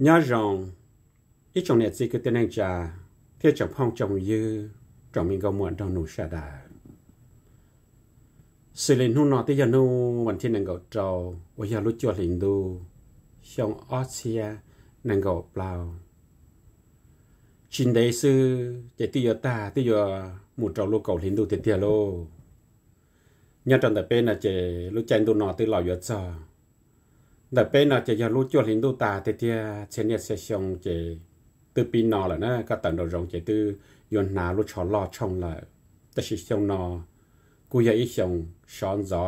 nhá rồng ít trồng nét gì cứ tên anh trà thiết trồng phong trồng dư trồng mình gom muộn trong nụ xà đà sự lên hôn nọ tới giờ nu vẫn thiên nàng gạo trầu và giờ lúc chuột hình đu xong Austria nàng gạo plau chính đấy sư chạy tiêu giờ ta tiêu giờ một trầu lúc cầu hình đu tiền tiền luôn nhà trần tập bên là chạy lúc chạy đu nọ tới lò giờ sao แต่เป็นเนาะจะยังรู้จวดหินดูตาแต่เทียเชนเนี่ยเซชงเจตือปีนอแล้วนะก็ตันดรงเจตือยนนารู้ชอลอช่องละแต่ชิชงนอกูอยากอีชงช้อนจอ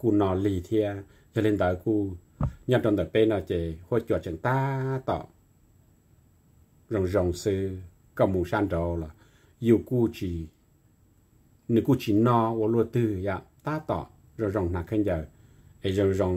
กูนอลีเทียจะเล่นตากูยันตอนแต่เป็นเนาะเจหัวจวดจังตาต่อรงรงซื้อก็มูชันดอละอยู่กูจีนึกูจีนอวัวลัวตื้อยะตาต่อรงรงหนักขึ้นเยอะไอ้รงรง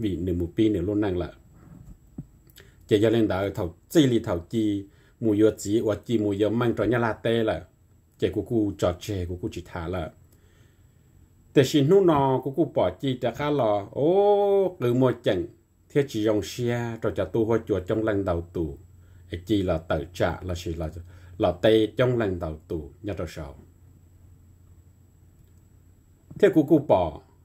vì nửa một pin nửa luôn năng là chỉ cho nên đã thầu chỉ li thầu chi mùi yếu chỉ hoặc chi mùi yếu mang cho nhà là tê là chỉ của cụ trò chè của cụ chỉ thả là แต่ชินนู่นอกูกูปอจีจะข้าลอโอ้กือมัวจังเทียจียองเชียจอจะตัวหัวจวดจงลังดาวตูไอจีเราเตอจะเราชีเราเราเตจงลังดาวตูยาตัวเสาเทียกูกูปอ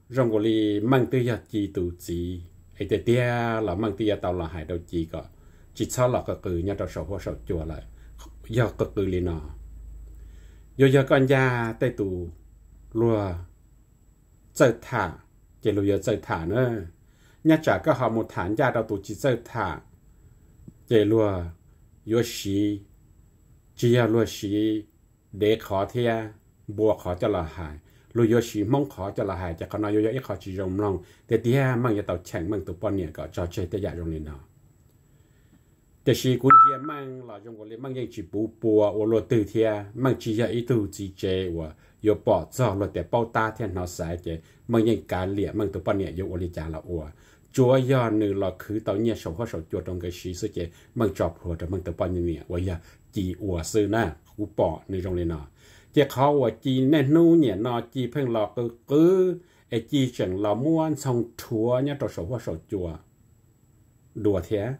rong của mang tư ya chi tu chi ai tê tia là mang tư ya tao là hải đầu chi cả chỉ sao là cái cử nhà trò sở hoa sở chùa lại giờ cái cử li nọ giờ giờ con ya tê tu lùa chơi tha, chỉ lùa giờ chơi thả nữa nhà trả các họ một thản ya đầu tu chỉ chơi thả chỉ lùa yo chỉ ya lùa chỉ để khó thia bùa khó cho là hải ลุยชีมองขอจะละหายจากขนอยยอยขอจีรมลองแต่ที่มั่งจะเต่าแฉ่งมั่งตัวปอนเนี่ยก็จอเชตยาตรงนี้เนาะแต่ชีกุนเทียมั่งหลายจงกุลยมั่งยังจีบูปัวโอโลตือเทียมั่งจียาอิตูจีเจวะโยปอจอหลแต่เป้าตาเทียนหนอสายเจมั่งยังการเหลี่ยมั่งตัวปอนเนี่ยโยโอลิจาละอัวจัวยอนหนึ่งเราคือเต่าเนี่ยสองข้อสองจัวตรงกับชีสเจมั่งจอบหัวแต่มั่งตัวปอนเนี่ยวะยาจีอัวซื้อหน้ากูปอในตรงนี้เนาะ chỉ khó và chỉ nên nu nhỉ nó chỉ phèn lọ cứ cứ ai chỉ chẳng lọ muốn xong nhá trò sổ hoa sổ chùa đùa thế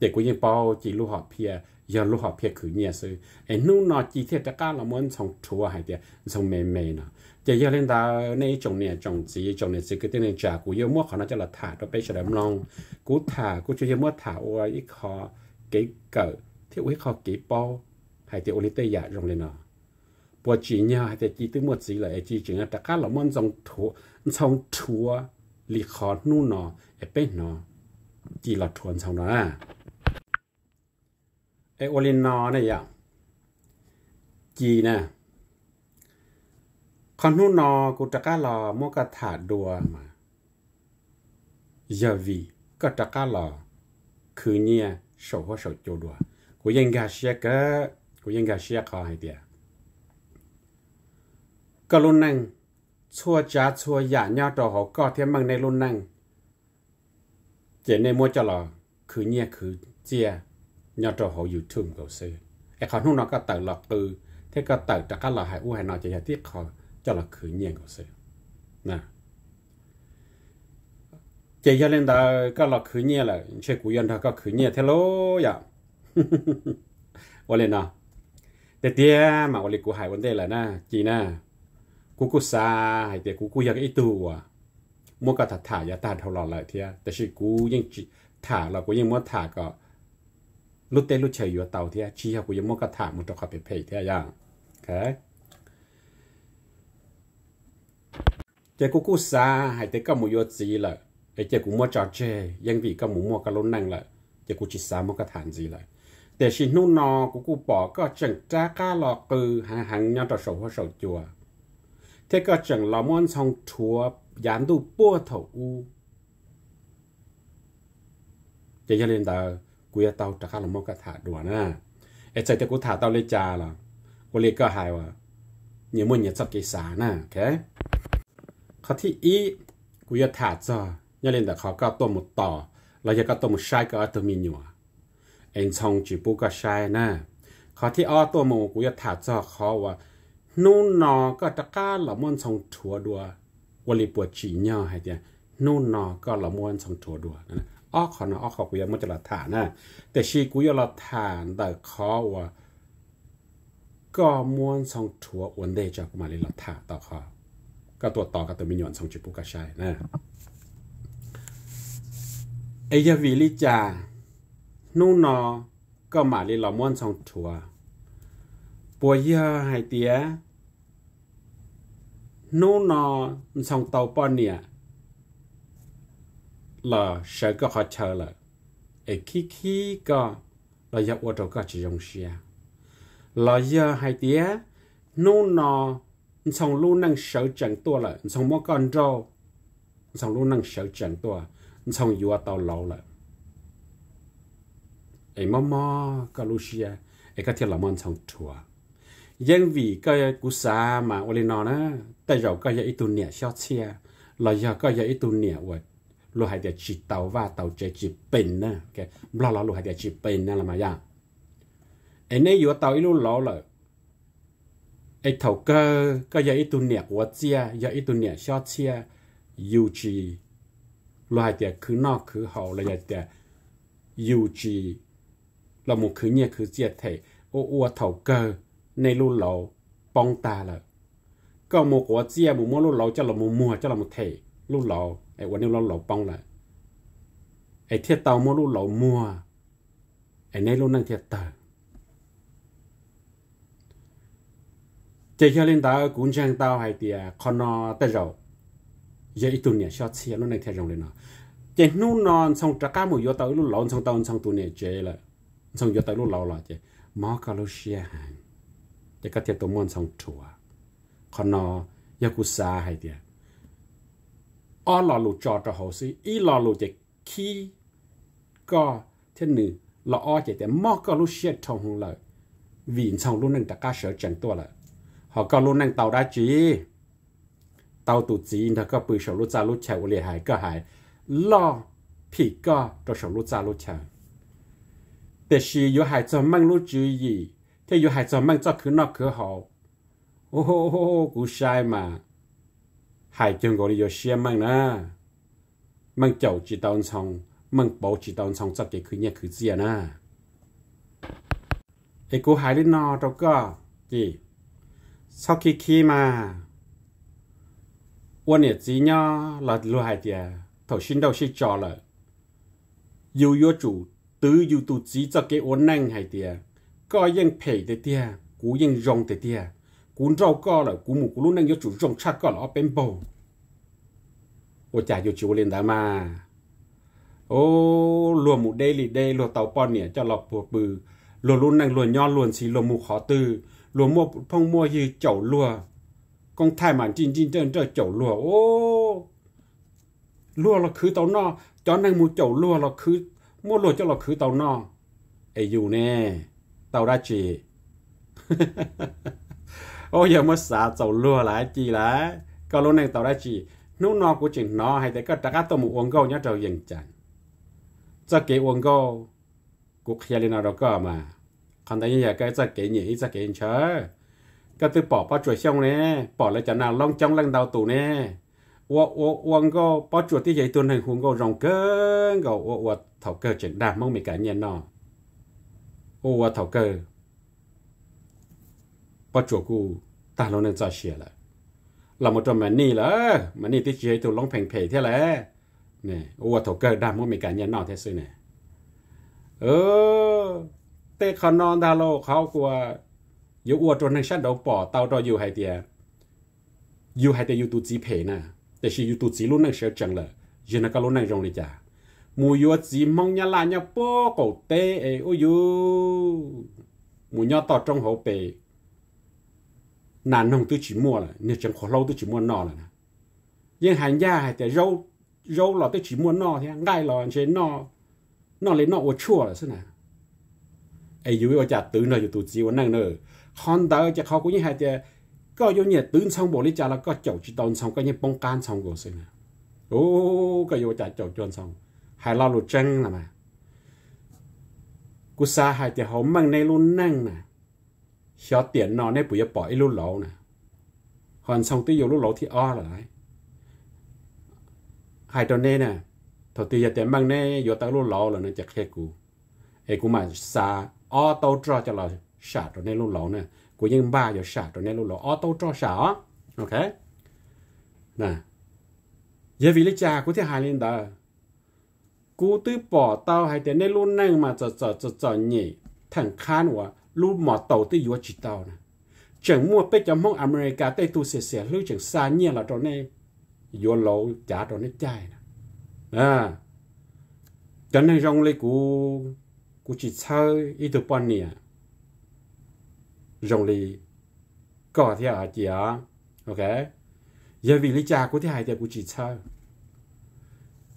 để cũng như bao chỉ lu họ pia giờ lu họ pia cứ nhẹ sự ai nu nó chỉ thế tất cả là muốn xong chúa hay thế xong mềm mềm nó chỉ giờ lên ta này trồng nè trồng gì trồng nè gì cái tên này trả cũng yêu mua khó nó cho là thả nó bây giờ đâm long cú thả cú chơi mua thả ôi ít khó cái cỡ thì ôi khó kỹ bao หายใจโอลิเตียตรงเลยนอปวดจีเนาะหายใจจีตึ้งหมดสีเลยจีจึงอ่ะแต่ก็เราม่อนทรงทัวทรงทัวลีคอร์นู่นนาเอเป็นนอจีหลอดทวนชาวนาเอโอลินนอเนี่ยจีนะคอนนู่นนอะกูจะก้าเราม่อกถาดดัวมาเยาวีก็จะก้าเราคือเนี่ยโฉพาวโฉจดัวกูยังกาเชียกะกูยังกะเชียคอให้เดียก็รุ่นนั่งชัวจ้าชัวหยาเนาะต่อหอก็เทียมมังในรุ่นนั่งเจนในมัวจะหลอคือเนี่ยคือเจียเนาะต่อหอยูทูบกูซื้อไอ้เขาหนุ่นนอก็เติร์หลอกตือเทก็เติร์แต่ก็หลอหายอู้หายนอจะยาที่คอจะหลอคือเนี่ยกูซื้อนะเจียเล่นดาก็หลอคือเนี่ยแหละเชื่อกูยันเธอก็คือเนี่ยเทโลอย่า我嘞呢？แต่เตี้ยมาวันลิกูหายวันเดียละนะจีน่ากูกูซาหายเตี้ยกูกูอยากไอตัวมัวก็ถัดถ่ายยาตาเท่าหลอนเลย เทียแต่ชีกูยังถ่ายเรากูยังมัวถ่าก็ลุเต้ลุเฉยอยู่เตาเทียชี้กูยังมัวก็ถ่ามันจะขับไปเพยเทียย่างโอเคเจ้ากูกูซาหายเตี้ยก็มวยจีเีละไอเจ้ากูมัวจอดเจยังวีก็มูมัวก็ล้นนั่งละเจ้ากูจิตซามัวก็ฐานจีละแต่ชินูนอกูกูปอก็จังจ้าก้าหลอกกือหาหังยันต่อสูหัวสูจัวเทก็จังลอมอนซองทัวยานดูปัวเถาอูจะยันเียนตากูจะเตาจะาก้าลอมอนก็ถาดัวนะไอใจจะกูถาเตาเลยจ้าล่ะกูเลยก็หายว่เนี่ยมึงเนี่ยสับกีสานะแค่ข้อที่อีกูจะถาจ้ายันเียนแต่เขาก็ตัวหมดต่อเราจะก็ตัวหมดใช้ก็ตัวมีหนัวเองชงจีบุก็ใช่นะขอที่อ้อตัวมูกูจะถาจอเขาว่า นู่นนอ ก็ตะก้าละมวนชงถั่วดัว วลีปวดจีเนาะให้เดียนู่นนอ ก็ละมวนชงถั่วดัวนะอ้อขอนะอ้อขอกูยังไม่จะละฐานนะแต่ชีกูยังละฐาน แต่เขาว่า ก็มวนชงถั่ววันเดจากมาเลยละฐานต่อเขาก็ตัวต่อกับตัวมิญอนชงจีบุก็ใช่นะเอยาวีลิจา nu nọ có mà lì lò muốn xong chùa bùa yơ hai tía nu nọ xong tàu bò nè là sợ có họ chờ là ấy khi khi có là giờ ô tô có chỉ dùng xe là giờ hai tía nu nọ xong lu năng sợ chẳng tua là xong mua con rau xong lu năng sợ chẳng tua xong vừa tàu lâu là ไอ้มมาการูเชียไอ้ก็เที่ยวละมันทองทั่วยังวีก็ยักุศามาโอเลนอนะ แต่เราก็ยังอีตุเนียเชอเชียเราอยก็ยังอีตุเนียวัดลูกหายเดียจิตเตาว่า เตาใจจิตเป็นนะแกรอรอลูกหายเดียจิตเป็นนั่นละมายางไอ้เนี่ยอยู่เตาอีลูกรอเลยไอ้เถ้าก็ก็ยังอีตุเนียวัดเชียยังอีตุเนียเชอเชียยูจีลูกหายเดียคือนอกคือหอเราหายเดียยูจี là một khứ nhẹ khứ diệt thể ô ô thầu cơ này luôn lâu bong ta là còn một quả chia một món luôn lâu cho là một mùa cho là một thể luôn lâu ai quan niệm luôn lâu bong là ai thiệt tàu món luôn lâu mùa ai này luôn năng thiệt tờ chỉ cho lên tao cũng chẳng tao hay thì con nó tới rồi giờ ít tuần này sao chia luôn năng rồng lên nó chỉ nu non xong trả cá một vô tao luôn lâu xong tao xong tuần này chơi là ส่งยอดตาลูกเราหล่อเจ มอกาลูเชียหายจะก็เทียตัวมวนสองถั่วคอนอยากุซาให้เดียอ้อหล่อลูจอดหัวซีอีหล่อลูจะขี้ก็เท่านึงหล่ออ้อจะแต่มอกาลูเชียทองหงเลยว่นสองลูกนึงแต่ก้าเสือจังตัวเลยเขาก็ลูกนึงเต่าได้จี เต่าตุ่จีนเธอก็ปืนเสองลูกจ้าลูกเฉวเลียหายก็หายล่อผีก็ตัวเสองลูกจ้าลูกเฉวแต่ชีอยู่หายจอมั่งรู้จือยีที่อยู่หายจอมั่งจอคือนอกคือหอโอ้โหกูชายมาหายจงกูอยู่เชียมั่งนะมั่งเจ้าจีตอนชงมั่งเบาจีตอนชงจอเกคือเนี่ยคือเจียนะไอ้กูหายได้นอตัวก็จีชอบขี้ขี้มาวันเนี่ยจีเนาะเราลู่หายเดีย头先都是做了，有约主 tự dù tụ chỉ cho cái ổn năng hay tiề có yên phê để tiề cú yên rong để tiề cú rau co là cú mù cú lúc năng yếu chủ rong chắc co là bên bầu ô chả yếu chủ lên đã mà ô lùa mù đây lì đây lùa tàu pon nè cho lọc bùa bự lùa lúc năng lùa nho luôn xì lùa mù khó tư lùa mua phong mua như chậu lùa con thai màn chín chín trên cho chậu lùa ô lùa là khứ tàu nó cho năng mù chậu lùa là cứ mua lùa cho lọ khứ tàu no ấy dù nè tàu ra chỉ ôi giờ mới xả tàu lùa lại chi lá có lúc này tàu ra chỉ nút no của chuyện nó hay để có trả tàu một uống gâu nhá trời dừng chẳng cho kỹ uống gâu cuộc khi lên nào đó cơ mà còn thấy như vậy cái cho kỹ nhỉ cho kỹ chớ cái từ bỏ bao chuỗi xong nè bỏ lại chẳng nào long trong lần đầu tù nè วัวว่าวังก็ปจุดที่ใหญ่ตัวหนึ่งหุ่นก็รองเกินก็ว่าว่าเถ่าเกิดจังด้มั่งมีการเงินนอโอ้ว่าเถ่าเกิดปจุกูตาเราเนี่ยจะเชียละเราหมดตัวมันนี่ละมันนี่ที่ใหญ่ตัวร้องเพลงเพลงเท่าไรเนี่ยโอ้ว่าเถ่าเกิดาดมั่งมีการเงินนอเท่าซืเนี่ยเออเตะขานอนตาเราเขากลัวอยู่อวดหนใงชั้นเดาปอเตาตัวอยู่ไฮเตียอยู่ไฮเตียอยู่ตูจีเพย์น่ะแต่ชีอยู่ตัวจีลูนั่งเสียจังเลยยันก็ลูนั่งรงเลยจ้ะมูยัวจีมองยาลายาป้อกูเตะเอโอยูมูยาต่อจงหัวเปนานนงตัวจีมัวเลยเนี่ยจังขอเล่าตัวจีมัวนอเลยนะยังหันยาแต่เราเราเราตัวจีมัวนอเนี่ยง่ายหรอเช่นนอนอเลยนอวัวชั่วเลยสินะไออยู่ว่าจะตื่นเลยอยู่ตัวจีวันนั่งเนอคอนเตอร์จะเขากูยังหายแต่ có vô nhẹ tướng xong bộ lý cha là có chậu chỉ tồn xong có nhẹ bông can xong rồi xin ô có vô chả chậu chuồn hai lao lụt chân là cú xa hai tiền hậu mang này luôn năng nè cho tiền nó này bụi bỏ ít luôn lẩu còn xong tí vô lúc lẩu thì o là hai tuần này nè thầu tí giờ tiền mang này vô tới lúc lẩu là nó chặt khe cú ấy cũng mà xa o tàu trò cho là sạt rồi này lúc lẩu nè của những ba giờ xả rồi nên lúc lỗ auto cho xả ok nè giờ vì lý cha của thế hai lên đó cú tư bỏ tao hay thế nên luôn năng mà chờ chờ chờ chờ nhỉ thằng khan của lúc mà tàu tư yếu chỉ tao nè chẳng mua bê cho mong America tây tu xè xè lưu chẳng xa nhiên là trong này yếu lỗ trả trong này chạy nè à cho nên rong lấy cú cú chỉ chơi ít được bao nhiêu rong lì có thế à chị à ok giờ vì lý cha của thế hai thì của chị sao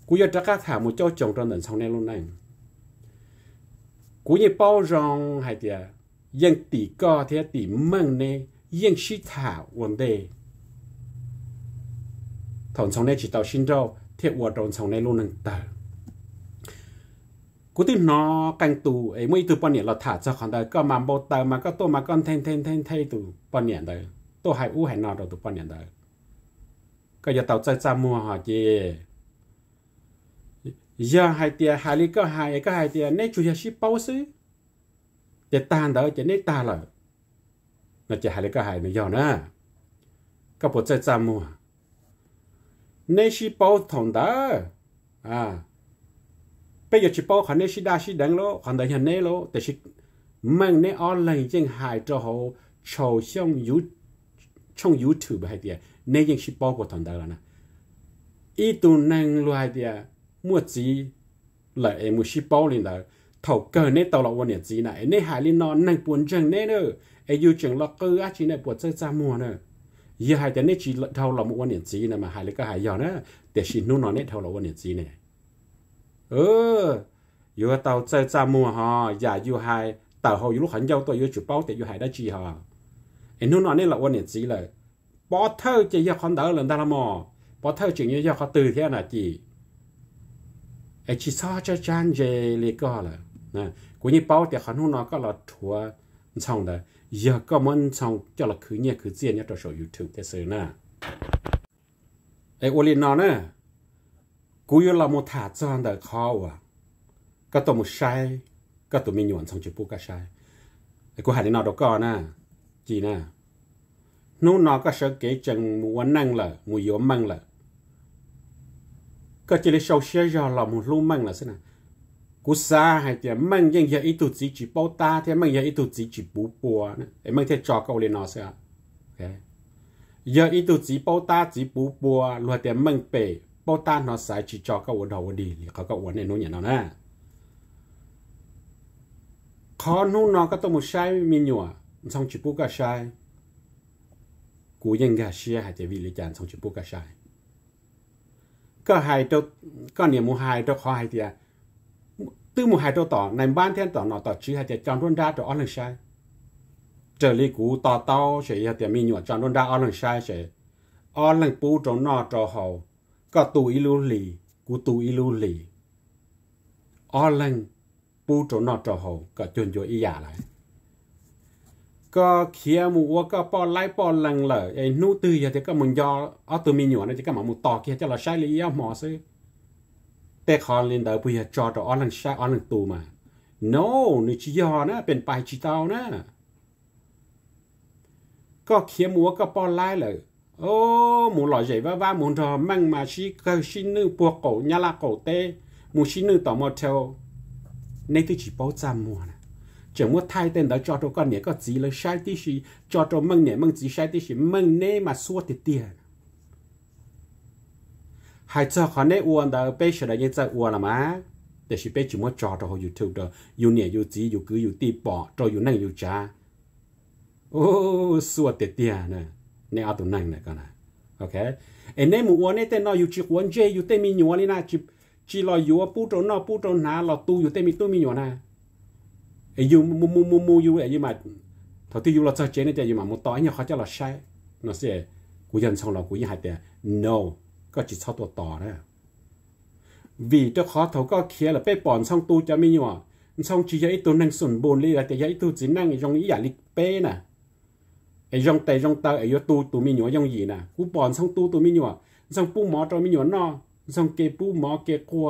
của giờ chắc thả một chỗ chồng trong đợt sau này luôn này của như bao rong hai thì dân tỷ có thế tỷ mừng nè dân sĩ thả vấn đề thằng sau này chỉ tao xin đâu thế của trong sau này luôn nâng tờ cú tin nó canh tù ấy mới từ bọn nhện là thả cho khoản đời có mà bộ tờ mà có tôi mà con thêm thêm thêm thay từ bọn nhện đời tôi hay u hay nọ rồi từ bọn nhện đời có giờ tàu chơi xa mua họ chị giờ hai tia hai lý có hai có hai tia nấy chủ yếu ship bao xí để tan đó chỉ nấy ta rồi, nó chỉ hai lý có hai nó giờ nữa các bộ chơi xa mua nấy ship bao thằng đó à ปยชิปอขันเนชิดาชิดังโลขันเดียันเนโลแต่ชิมันเนอเลยจึงหายจะหูชาวช่องยูช่องยูทูบให้เดียวเนยังชิปอกว่าทันได้แล้นะอีตัวนังรู้เดียวมั่วจีเลยเอ็มชิปอลินเลยถูกเกินเนตัวละวันเนี่ยจีนะเนหายลินนอนนั่งปวนจังเนเนอเอเยจังล็อกเกอร์อาจีเนปวดเจ้าจามัวเนอยี่หายแต่เนจีเท่าละวันเนี่ยจีนะมาหายเลยก็หายยอนะแต่ชินนู่นนอนเนี่ยเท่าละวันเนี่ยจีเนี่ย ừ yêu tàu chơi cha mua họ giả yêu hai tàu hồ lúc hẳn dâu tôi yêu chủ bao thì yêu hai đã chi họ em nói nói nên là quan niệm gì là bỏ thơ chỉ yêu con đỡ lần ta là mò bỏ thơ chỉ như yêu con từ thế là gì em chỉ sao cho chan về lì co là nè của như bao thì hắn nó có là thua xong là giờ có muốn xong cho là cứ nhẹ cứ diễn nhất cho số youtube thế sự nè em ôn lên nó nè cú yêu là một thả chân đời khó à cả tổ một sai cả tổ mình nhuận xong chụp bút cả sai cú hạt đi nào đâu có nè chỉ nè nó nó có sợ kể chừng mua năng là mua yếu măng là cái chỉ là sau xe giờ là một lũ măng là thế nào cú xa hay thì giờ ít tuổi gì chỉ bao ta thì măng giờ ít tuổi gì chỉ bù bùa nè em măng thì cho câu lên nó sẽ ok giờ ít tuổi chỉ bao ta chỉ bù bùa luôn thì măng bể bao ta nó sai chỉ cho các vấn đầu vấn đi thì các các này nó nhận nó nè khó nó nó các tôi một sai mình nhua xong chỉ bút cả sai cú nhân cả sai hay chỉ vì lý chán xong chỉ bút cả sai có hai đâu có niệm một hai đâu khó hai thì à. từ một hai đâu tỏ nằm ban thiên tỏ nó tỏ chứ hai thì chọn luôn ra cho ăn lần sai trở lý cú tỏ tao sẽ hai thì mình nhua chọn luôn ra ăn lần sai sẽ ăn lần bù trong nó cho hậu ka tu ilu li ku tu ilu lì, o lăng bu chỗ nọ chỗ hồ ka chuẩn chỗ ý giả lại khía kia mu ka po lai po lăng lở ai nu tư giờ thì ka mình do ở từ mi nhỏ này thì ka mà mu to kia cho là sai lý yếu mò mà, no bên tao, khía นี่ชิยอนะเป็นไปชิตาวนะก็เขียมัวก็ป้อนไล่เลย ô muốn lòi dậy và và muốn thờ mang mà chỉ cơ xin nữ buộc cổ nhà là cổ tê muốn xin nữ tỏ mò theo nên tôi chỉ bảo giảm mua nè chẳng muốn thay tên đó cho tôi con nhé có gì là sai tí gì cho tôi mừng nhé mừng gì sai tí gì mừng nè mà suốt thì tiền hai cho con nè uống đó bây giờ là như vậy uống là má để chỉ bây chỉ muốn cho tôi youtube đó yêu nhẹ yêu gì yêu cứ yêu tí bỏ cho yêu năng yêu cha ô suốt thì tiền nè nè ở tụ năng này con này ok em nên một quan tên nó yêu chỉ quan chơi yêu tên mình nhua đi na chỉ chỉ lo yêu bút trốn nó bút trốn nà lo tu yêu tên mình tu mình nhua na em yêu mu mu mu mu yêu em mà thầu tiêu yêu lo chơi chơi này chơi yêu mà một tối nhà khó cho là sai nó sẽ của dân xong là của nhà hạt tiền no có chỉ sau tổ tỏ đó vì cho khó thầu có kia là bé bọn xong tu cho mình nhua xong chỉ dạy tu năng bồn đi là thì dạy chỉ năng trong ý giả lịch bé nè ไอ้ยองแต่ยองเตอไอ้ยตูตูมีหนัวยองหยีน่ะกูปอนซ่องตูตูมีหนัวซ่องปูหมอจอมีหนัวนอซ่องเกปูหมอเกกัว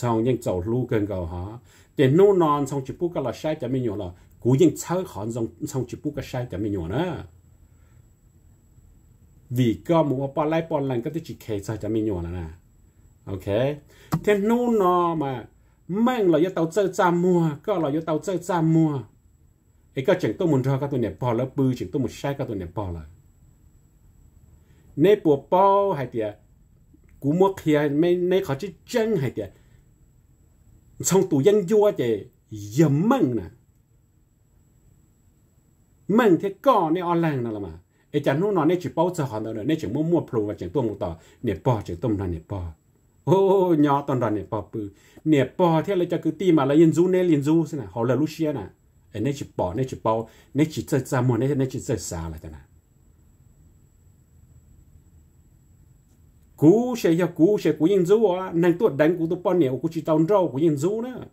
ซ่องยังเจ้าลูกเกินเก่าฮะแต่นู่นนอนซ่องจิปูก็ละใช้จะมีหนัวละกูยังเช่าขอนซ่องซ่องจิปูก็ใช้จะมีหนัวนะวีก็มัวปอนไล่ปอนลันก็จะจิเคจะจะมีหนัวแล้วนะโอเคแต่นู่นนอมาแม่งเราจะเตาเจอจามัวก็เราจะเตาเจอจามัว ấy các chẳng tôi muốn ra các tôi nè bỏ lỡ bư chẳng tôi một sai các tôi nè bỏ lỡ nếu bỏ bỏ hay tiệt à, cú mua kia à, mấy nè khó chứ chân hay tiệt à. xong tụi dân vua thì dầm mừng nè mừng thế có nè online nè là mà ấy chẳng lúc nó nè chỉ bao giờ họ đâu nè chỉ mua mua pro và chẳng tôi một tờ nè bỏ chẳng tôi một nè bỏ ô nhỏ toàn đoàn bỏ bư nè bỏ thế là cho cứ ti mà là yên du nè yên du xem họ là Lucia nè nên chỉ bỏ nên chỉ bao nên chỉ chơi ra mua nên nên chỉ chơi xa là thế nào cú sẽ cho cú sẽ cú nhìn rú à nàng tuột đánh cú tu bao nhiêu cú chỉ tao rau cú nhìn rú nữa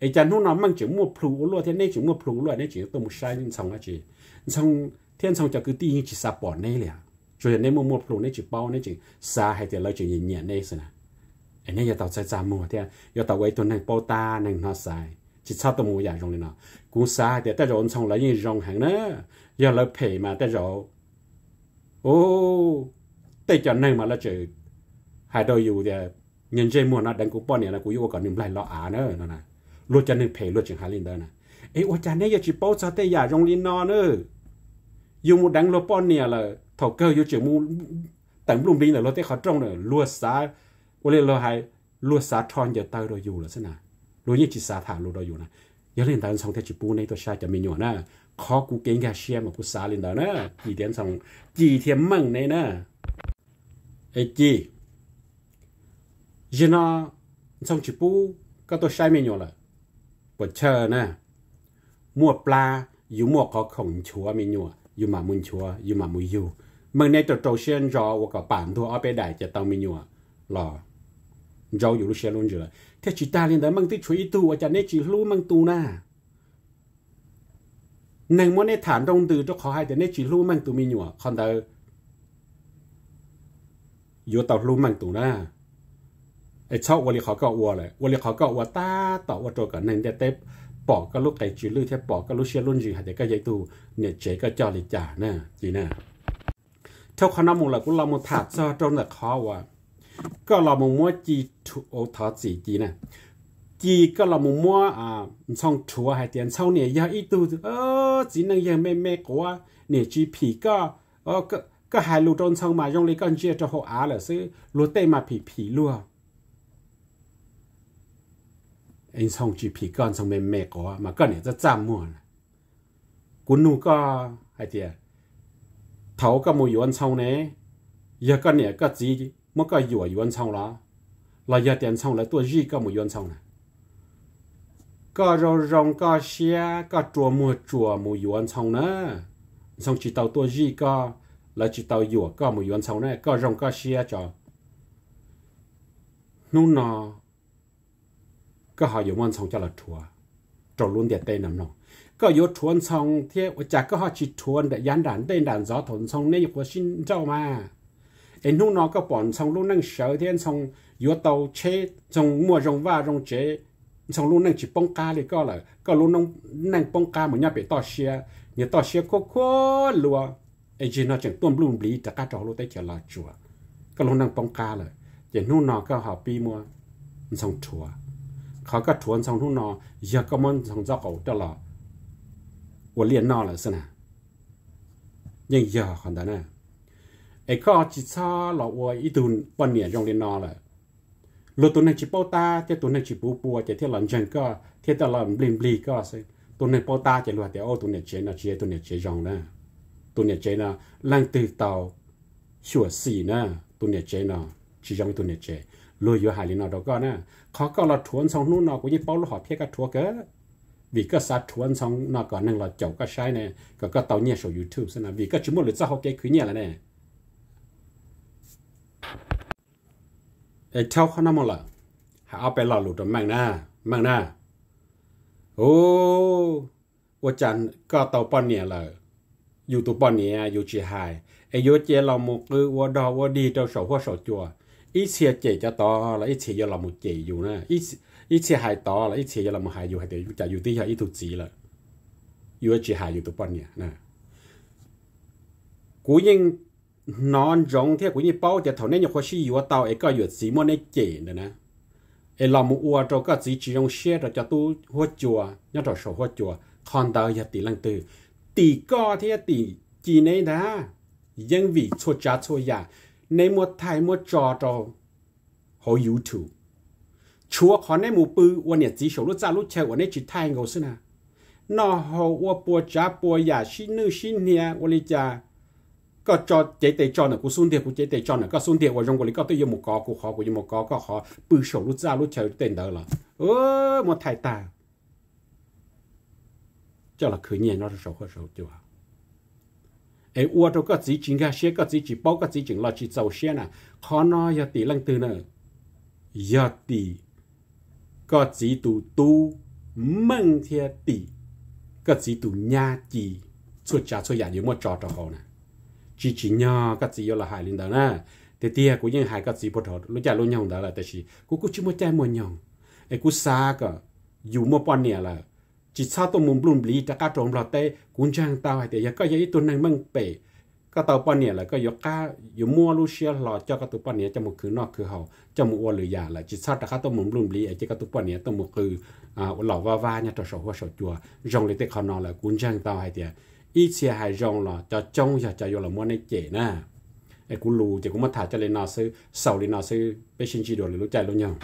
ấy chẳng hôm nào mang chỉ mua phù luôn thế nên chỉ mua phù luôn nên chỉ tôi một sai nhưng xong là chỉ xong thiên xong cho cứ tin chỉ sạp bỏ này liền cho nên mua mua phù nên chỉ bao nên chỉ xa hay thì lấy chỉ nhìn nhẹ này xem nào ấy nên giờ tao sẽ ra mua thế giờ tao ấy tuần này bao ta nàng nó xài chỉ sao tôi muốn dạng này nọ cũng xa thì ta rồi xong lấy những rong hàng nữa giờ lấy phê mà ta rồi ô tay cho nên mà là chữ hai đôi dù thì nhân dân mua nó đánh cũng bao nhiêu là cũng yêu còn niềm lại lo á nữa nè luôn cho nên phê luôn chừng hai linh đó nè ấy ôi cha này giờ chỉ bao sao tay giả dùng linh nó nữa dù một đánh lo bao nhiêu là thầu cơ yêu chữ mua, tận lùm đi là lo tay khó trông nữa luôn xa ôi lo hai luôn xa tròn giờ tao rồi dù là thế nào lối như chỉ Sa thả lối đó dùng nè giờ lên tao xong theo chỉ bu này tôi sai chỉ mình nhỏ nè khó cú kiến gà xe mà cú sa lên đó nè chỉ đến xong chỉ thêm măng này nè ấy chỉ giờ nó xong chỉ bu các tôi sai mình nhỏ là bữa chờ nè mua pla dù mua có khổng chúa mình nhỏ dù mà chúa dù mà muốn yêu này tôi trâu xuyên rõ và cả bản thua ở bên đại cho tao mình nhỏ là rau dù lúc luôn rồi เทจิตาเลียนแต่มังติช่วยตัวอาจารย์เนจีรู้มังตูน่าหนึ่งมันในฐานตรงตือจะขอให้ แต่เนจีรู้ มังตูมีหนัวคอนเดอร์อยู่ต่อรู้มังตูน่าไอเช่าวันนี้เขาก็วัวเลยวันนี้เขาก็วัวตาต่อวัวตัวกันหนึ่งเดเต็บปอกก็ลูกไก่จีรู้แท้ปอกก็ลูกเชี่ยรุ่นจีหาเด็กก็ยญยตูเนี่ยเจก็จอริจ่าน่ะจีน่าเท่าขนมมูลกุเรามมถาดซอตรงแต่ขอว่าก็เรามั่วจีถูโอทอจีจีนะจีก็เรามั่วอ่าช่องชัวให้เตียนช่องเนี่ยยาอีตูเออจีนังยังไม่แม่กว่าเนี่ยจีผีก็เออก็ก็หายรู้ตรงช่องมายองเลยก็เจียจะหัวอาเลยซื้อรู้เต้มาผีผีรัวเองช่องจีผีก้อนช่องแม่แม่กว่ามาก็เนี่ยจะจ้ามั่วนะกุนูก็ให้เตียเถาก็มูยวนช่องเนี่ยยาก็เนี่ยก็จี mà cái gì ở yên sau là là giờ tiền sau là tôi gì cái một yên sau này cái rau rong cái xe cái chùa mua chùa một yên sau nữa xong chỉ tàu tôi gì cái là chỉ tàu dừa cái một yên sau này cái rong cái xe cho nó nó cái họ yên sau cho là chùa trò luôn đẹp tây nằm nòng có yếu chuẩn xong thế chả có họ chỉ chuẩn để gián đàn đây gió thốn xong nên có xin cho mà đến lúc nó có bọn trong lúc năng sợ thì trong yếu tàu chế trong mua trong va trong chế trong lúc năng chỉ bông cá thì có là có lúc năng năng bông cá mà nhà bị to xe nhà to xe cố cố lùa ấy chỉ nói chẳng tuôn blum bì tất cả trò lúc tới chờ là chùa có lúc năng bông cá là đến lúc nó có họ bi mua trong chùa họ có chuẩn trong lúc nó giờ có món xong do cậu đó là sao nè giờ còn đó 我练那了是呢，人家很难呢。ai có chỉ cho lọ ua ít tuần bọn nè trong liên nó là lô tuần này chỉ bao ta thế tuần này chỉ bù bùa thế thế lần chân có thế ta làm blim bli có sẽ tuần này bao ta chỉ là thế ô tuần này chế nó chế tuần này chế trong nè tuần này chế nó lang từ tàu sửa xì nè tuần này chế nó chỉ trong tuần này chế lôi vô hại liên nó đó có nè khó có là thuần xong nút nó cũng như bao lô họ thế cả thuốc cơ vì cái sát thuần xong nó còn năng là chậu các sai nè có cái tàu nhẹ sổ youtube xem nào vì cái chúng một lượt sau họ cái quý nhẹ là nè ai thao khó nằm là hả áo bé lò lụt ở mạng na mạng na ô ô chẳng có tàu bọn nè là dù tụ bọn nè dù chỉ hài ai dù chế là một cứ ô đo ô đi trâu sổ hoa sổ chùa ít xe chế cho to là ít xe cho là một chế dù nè ít ít hài to là ít xe cho là một hài dù hài tiểu chả dù tí hả ít tụ chỉ là dù chỉ hài dù tụ bọn nè nè cú nhưng นอนจงเทียกุญย์เป้าจะถอนเนี่ยขอชี้ว่าเต่าเอก็หยู่สีม่วงในเจนนะนะเอลามัวจะก็สีจีรงเชิดเราจะตู้หัวจัวยังนจะสัวหัวจัวคอนเตอร์ยัดตีลังตือตีก็เทียตีจีในนะยังวิชดจ้าชดยาในมดไทยมัวจอจะหอยูทูชัวคอนในหมู่ปืวันเนี่ยสีโฉลุจ้าลุเชวันในจิตไทยเงาซึ่งนะนอหัวปัวจ้าปัวยาชิ้นื้อชิ้นเนียวันนี้จะก็จอเจเตจอนะกูสุนเดียกูเจเตจอนะก็สุนเดียว่าจงกูเลยก็ต้องยมกอกูขอกูยมกอก็ขอปืนโฉลุจ้าลุเฉยเต็นเดอร์ละเออมดไทยตาเจ้าละคือเนี่ยนอสหัว手就好ไอ้อัวตัวก็จีจิงกะเชี่ยก็จีจีป้อก็จีจิงเราจีเจ้าเชี่ยน่ะขอนอยาตีลังตือเนอยาตีก็จีตูตูมึงเทียตีก็จีตูญาจีสุดจ้าสุดยาอยู่มดจอดตัวเขาน่ะ chỉ chỉ nhau các gì là hại lên đó nè thì tia cũng như hại các gì bớt hết lúc giờ lúc nhau đó là tại vì cũng cũng chỉ một trái một nhau ấy cũng xa cả dù một bao nhiêu là chỉ sao tôi muốn bùn bì cho các trộm lọt tay cũng chẳng tao hay thì có giấy tuần này măng bể các tàu bao nhiêu là có gió cá dù mua lúc xưa lọ cho các tàu bao nhiêu cho một cứ nọ cứ hậu cho một ô lửa giả là chỉ sao các tàu muốn bùn bì ấy chỉ các tàu bao nhiêu tàu một cứ à lọ va va nhà trò sầu hoa sầu chùa rong lấy tay khó nọ là cũng chẳng tao hay thì ít xe hải rong là cho trông cho cho là muốn này chế na ai cũng lù thì cũng mất thả cho lên nó sư sầu lên nó sư bé sinh chi đồ là lúc chạy luôn nhau